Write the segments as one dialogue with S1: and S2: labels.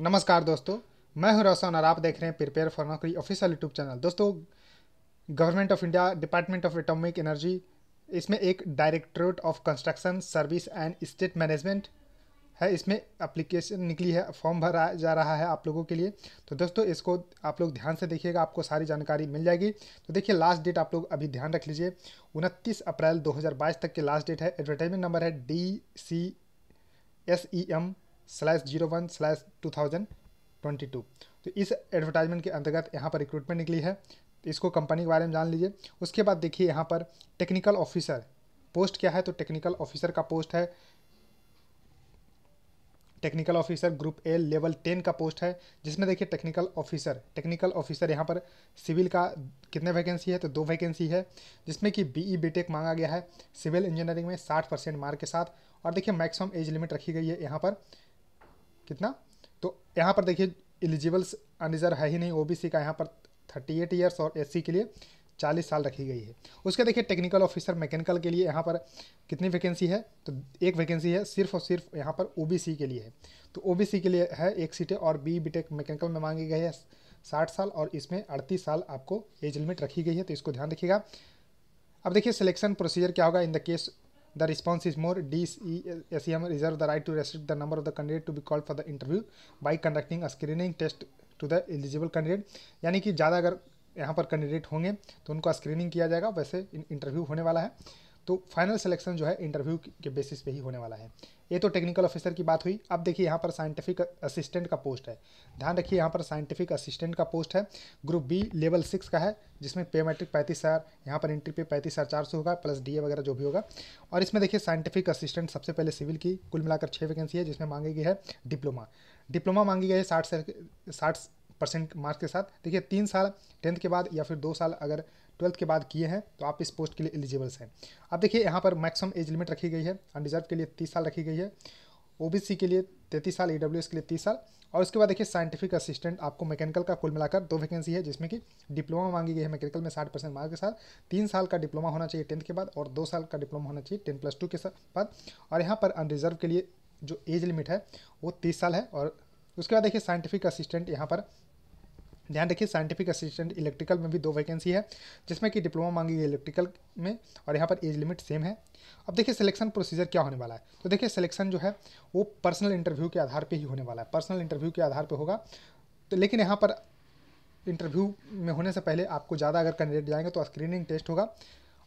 S1: नमस्कार दोस्तों मैं हूं रोशन और आप देख रहे हैं prepare for Naukri official YouTube channel दोस्तों government of India department of atomic energy इसमें एक directorate of construction service and state management है इसमें अप्लीकेशन निकली है फॉर्म भरा जा रहा है आप लोगों के लिए तो दोस्तों इसको आप लोग ध्यान से देखिएगा आपको सारी जानकारी मिल जाएगी तो देखिए लास्ट डेट आप लोग अभी ध्यान रख लीजिए उनतीस अप्रैल 2022 तक की लास्ट डेट है एडवर्टाइजमेंट नंबर है D C S E M slash zero one slash two thousand twenty two तो इस एडवर्टाइजमेंट के अंतर्गत यहाँ पर रिक्रूटमेंट निकली है इसको कंपनी के बारे में जान लीजिए उसके बाद देखिए यहाँ पर टेक्निकल ऑफिसर पोस्ट क्या है तो टेक्निकल ऑफिसर का पोस्ट है technical officer group A level ten का पोस्ट है जिसमें देखिए टेक्निकल ऑफिसर टेक्निकल ऑफिसर यहाँ पर सिविल का कितने वैकेंसी है तो दो वैकेंसी है जिसमें कि बीई बीटेक e मांगा गया है सिविल इंजीनियरिंग में साठ परसेंट मार्क के साथ और देखिए मैक्सिमम एज लिमिट रखी गई है यहाँ पर कितना तो यहाँ पर देखिए एलिजिबल अनिजर है ही नहीं ओबीसी का यहाँ पर थर्टी एट ईयर्स और एससी के लिए चालीस साल रखी गई है उसके देखिए टेक्निकल ऑफिसर मैकेनिकल के लिए यहाँ पर कितनी वैकेंसी है तो एक वैकेंसी है सिर्फ और सिर्फ यहाँ पर ओ के लिए है तो ओ के लिए है एक सीटें और बी टेक मैकेनिकल में मांगी गई है साठ साल और इसमें अड़तीस साल आपको एज लिमिट रखी गई है तो इसको ध्यान रखिएगा अब देखिए सिलेक्शन प्रोसीजर क्या होगा in the case The response is more DSEM reserve the right to restrict the number of the candidate to be called for the interview by conducting a screening test to the eligible candidate यानी कि ज़्यादा अगर यहाँ पर candidate होंगे तो उनका screening किया जाएगा वैसे इंटरव्यू होने वाला है तो फाइनल सिलेक्शन जो है इंटरव्यू के बेसिस पे ही होने वाला है ये तो टेक्निकल ऑफिसर की बात हुई अब देखिए यहाँ पर साइंटिफिक असिस्टेंट का पोस्ट है ध्यान रखिए यहाँ पर साइंटिफिक असिस्टेंट का पोस्ट है ग्रुप बी लेवल सिक्स का है जिसमें पे मैट्रिक पैंतीस हज़ार यहाँ पर एंट्री पे पैंतीस हज़ार चार सौ होगा प्लस डीए वगैरह जो भी होगा और इसमें देखिए साइंटिफिक असिस्टेंट सबसे पहले सिविल की कुल मिलाकर छः वैकेंसी है जिसमें मांगी गई है डिप्लोमा डिप्लोमा मांगी गई है साठ साठ परसेंट मार्क्स के साथ देखिए तीन साल टेंथ के बाद या फिर दो साल अगर ट्वेल्थ के बाद किए हैं तो आप इस पोस्ट के लिए एलिजिबल्स हैं अब देखिए यहाँ पर मैक्सिमम एज लिमिट रखी गई है अनडिजर्व के लिए तीस साल रखी गई है ओ के लिए तैंतीस साल ई के लिए तीस साल और उसके बाद देखिए साइंटिफिक असिस्टेंट आपको मैकेनिकल का कुल मिलाकर दो वैकेंसी है जिसमें कि डिप्लोमा मांगी गई है मैकेनिकल में साठ परसेंट मार्क के साथ तीन साल का डिप्लोमा होना चाहिए टेंथ के बाद और दो साल का डिप्लोमा होना चाहिए टेन प्लस टू के बाद और यहाँ पर अनरिजर्व के लिए जो एज लिमिट है वो तीस साल है और उसके बाद देखिए साइंटिफिक असिस्टेंट यहाँ पर ध्यान रखिए साइंटिफिक असिस्टेंट इलेक्ट्रिकल में भी दो वैकेंसी है जिसमें कि डिप्लोमा मांगी गई इलेक्ट्रिकल में और यहाँ पर एज लिमिट सेम है अब देखिए सिलेक्शन प्रोसीजर क्या होने वाला है तो देखिए सिलेक्शन जो है वो पर्सनल इंटरव्यू के आधार पर ही होने वाला है पर्सनल इंटरव्यू के आधार पर होगा तो लेकिन यहाँ पर इंटरव्यू में होने से पहले आपको ज़्यादा अगर कैंडिडेट जाएंगे तो स्क्रीनिंग टेस्ट होगा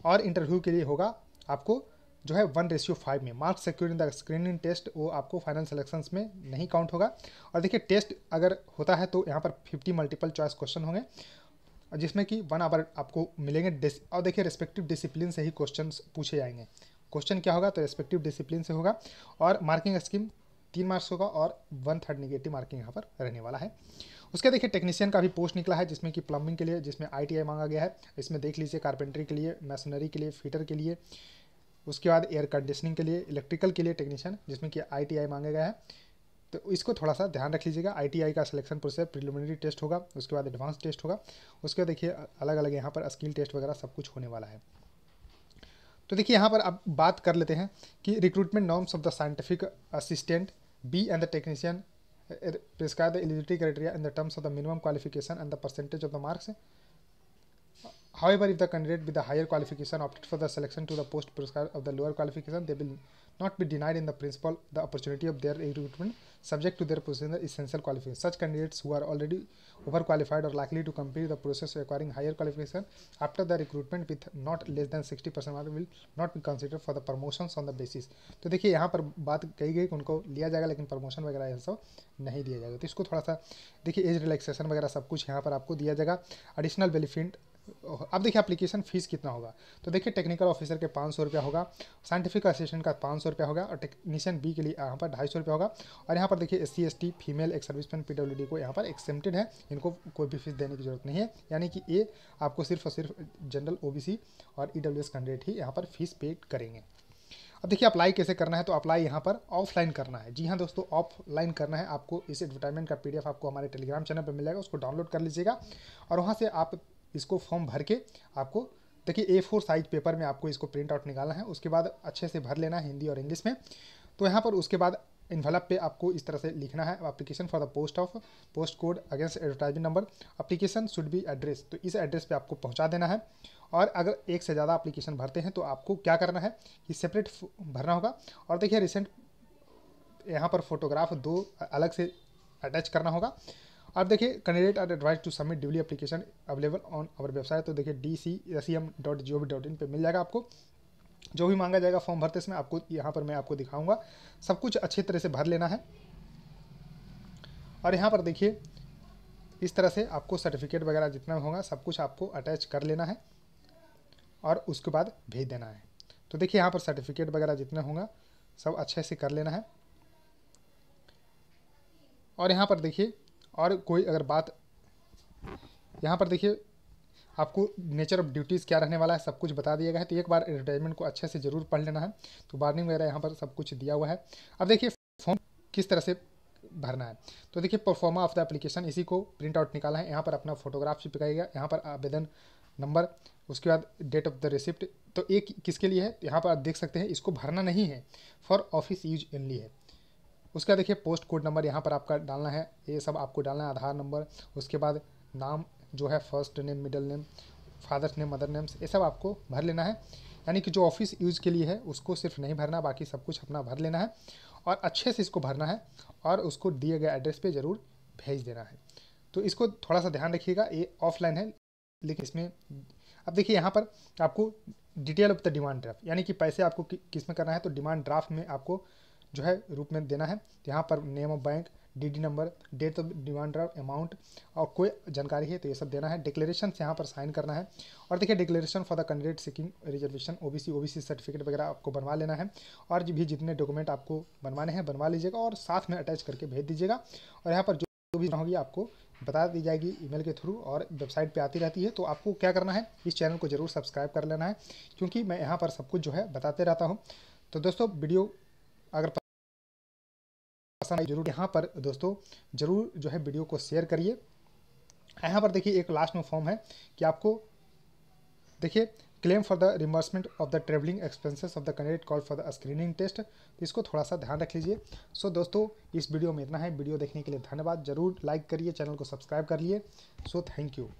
S1: और इंटरव्यू के लिए होगा आपको जो है वन रेशियो फाइव में marks secure in the screening test वो आपको फाइनल सिलेक्शंस में नहीं काउंट होगा और देखिए टेस्ट अगर होता है तो यहाँ पर फिफ्टी मल्टीपल चॉइस क्वेश्चन होंगे जिसमें कि वन आवर आपको मिलेंगे और देखिए रेस्पेक्टिव डिसिप्लिन से ही क्वेश्चन पूछे जाएंगे क्वेश्चन क्या होगा तो रेस्पेक्टिव डिसिप्लिन से होगा और मार्किंग स्कीम तीन मार्क्स होगा और वन थर्ड निगेटिव मार्किंग यहाँ पर रहने वाला है उसके देखिए टेक्नीशियन का भी पोस्ट निकला है जिसमें कि प्लम्बिंग के लिए जिसमें आई मांगा गया है इसमें देख लीजिए कारपेंट्री के लिए मैसनरी के लिए फिटर के लिए उसके बाद एयर कंडीशनिंग के लिए इलेक्ट्रिकल के लिए टेक्नीशियन जिसमें कि आई मांगे गए हैं तो इसको थोड़ा सा ध्यान रख लीजिएगा आईटीआई का सिलेक्शन प्रोसेस प्रिलिमिनरी टेस्ट होगा उसके बाद एडवांस टेस्ट होगा उसके बाद देखिए अलग अलग यहाँ पर स्किल टेस्ट वगैरह सब कुछ होने वाला है तो देखिए यहाँ पर अब बात कर लेते हैं कि recruitment norms of the scientific assistant B and the technician prescribe the eligibility criteria in the terms of the minimum qualification and the percentage of the marks However, if the candidate with the higher qualification opted for the selection to the post prescribed of the lower qualification, they will not be denied in the principle the opportunity of their recruitment subject to their possessing the essential qualification. Such candidates who are already overqualified or likely to complete the process requiring higher qualification after the recruitment with not less than 60 percent mark will not be considered for the promotions on the basis. तो देखिए यहाँ पर बात कही गई कि उनको लिया जाएगा लेकिन प्रमोशन वगैरह यह सब नहीं दिया जाएगा तो इसको थोड़ा सा देखिए एज रिलैक्सेशन वगैरह सब कुछ यहाँ पर आपको दिया जाएगा एडिशनल बेनिफिट अब देखिए एप्लीकेशन फीस कितना होगा तो देखिए टेक्निकल ऑफिसर के पाँच सौ रुपया होगा साइंटिफिक असिस्टेंट का पाँच सौ रुपया होगा और टेक्नीशियन बी के लिए यहाँ पर ढाई सौ रुपया होगा और यहाँ पर देखिए S C S T female ex serviceman P W D को यहाँ पर एक्सेप्टेड है इनको कोई भी फीस देने की जरूरत नहीं है यानी कि ये आपको सिर्फ और सिर्फ जनरल ओ बी सी और ई डब्ल्यू एस कैंडिडेट ही यहाँ पर फीस पेड करेंगे अब देखिए अप्लाई कैसे करना है तो अप्लाई यहाँ पर ऑफलाइन करना है जी हाँ दोस्तों ऑफलाइन करना है आपको इस एडवर्टाइजमेंट का पीडीएफ आपको हमारे टेलीग्राम चैनल पर मिलेगा उसको डाउनलोड कर लीजिएगा और वहाँ से आप इसको फॉर्म भर के आपको देखिए ए फोर साइज पेपर में आपको इसको प्रिंट आउट निकालना है उसके बाद अच्छे से भर लेना है हिंदी और इंग्लिश में तो यहाँ पर उसके बाद इन्वेलप पे आपको इस तरह से लिखना है application for the post of post code against advertisement number application should be address तो इस एड्रेस पे आपको पहुंचा देना है और अगर एक से ज़्यादा अप्लीकेशन भरते हैं तो आपको क्या करना है कि सेपरेट भरना होगा और देखिए रिसेंट यहाँ पर फोटोग्राफ दो अलग से अटैच करना होगा आप देखिए candidate are advise to submit duly application available on our website तो देखिए D C S C M dot G O V dot in पर मिल जाएगा आपको जो भी मांगा जाएगा फॉर्म भरते समय आपको यहाँ पर मैं आपको दिखाऊंगा सब कुछ अच्छी तरह से भर लेना है और यहाँ पर देखिए इस तरह से आपको सर्टिफिकेट वगैरह जितना भी होगा सब कुछ आपको अटैच कर लेना है और उसके बाद भेज देना है तो देखिए यहाँ पर सर्टिफिकेट वगैरह जितना होगा सब अच्छे से कर लेना है और यहाँ पर देखिए और कोई अगर बात यहाँ पर देखिए आपको नेचर ऑफ ड्यूटीज़ क्या रहने वाला है सब कुछ बता दिया गया है तो एक बार एडवर्टाइजमेंट को अच्छे से जरूर पढ़ लेना है तो वार्निंग वगैरह यहाँ पर सब कुछ दिया हुआ है अब देखिए फॉर्म किस तरह से भरना है तो देखिए परफॉर्मा ऑफ द एप्लीकेशन इसी को प्रिंट आउट निकाला है यहाँ पर अपना फोटोग्राफ चिपकाएगा यहाँ पर आवेदन नंबर उसके बाद डेट ऑफ द रिसिप्ट तो एक किसके लिए है यहाँ पर आप देख सकते हैं इसको भरना नहीं है फॉर ऑफिस यूज ओनली है उसका देखिए पोस्ट कोड नंबर यहाँ पर आपका डालना है ये सब आपको डालना है आधार नंबर उसके बाद नाम जो है first name middle name father's name mother names ये सब आपको भर लेना है यानी कि जो ऑफिस यूज़ के लिए है उसको सिर्फ नहीं भरना बाकी सब कुछ अपना भर लेना है और अच्छे से इसको भरना है और उसको दिए गए एड्रेस पे ज़रूर भेज देना है तो इसको थोड़ा सा ध्यान रखिएगा ये ऑफलाइन है लेकिन इसमें अब देखिए यहाँ पर आपको detail of the demand draft यानी कि पैसे आपको कि, किस में करना है तो डिमांड ड्राफ्ट में आपको जो है रूप में देना है यहाँ पर name of bank DD number date of demand draft amount और कोई जानकारी है तो ये सब देना है डिक्लेरेशन यहाँ पर साइन करना है और देखिए declaration for the candidate seeking reservation OBC OBC certificate वगैरह आपको बनवा लेना है और भी जितने डॉक्यूमेंट आपको बनवाने हैं बनवा लीजिएगा और साथ में अटैच करके भेज दीजिएगा और यहाँ पर जो जो भी होगी आपको बता दी जाएगी ईमेल के थ्रू और वेबसाइट पे आती रहती है तो आपको क्या करना है इस चैनल को जरूर सब्सक्राइब कर लेना है क्योंकि मैं यहाँ पर सब कुछ जो है बताते रहता हूँ तो दोस्तों वीडियो अगर पसंद आई जरूर यहाँ पर दोस्तों जरूर जो है वीडियो को शेयर करिए यहाँ पर देखिए एक लास्ट में फॉर्म है कि आपको देखिए claim for the reimbursement of the travelling expenses of the candidate call for the screening test तो इसको थोड़ा सा ध्यान रख लीजिए सो so, दोस्तों इस वीडियो में इतना है वीडियो देखने के लिए धन्यवाद जरूर लाइक करिए चैनल को सब्सक्राइब कर लिए सो थैंक यू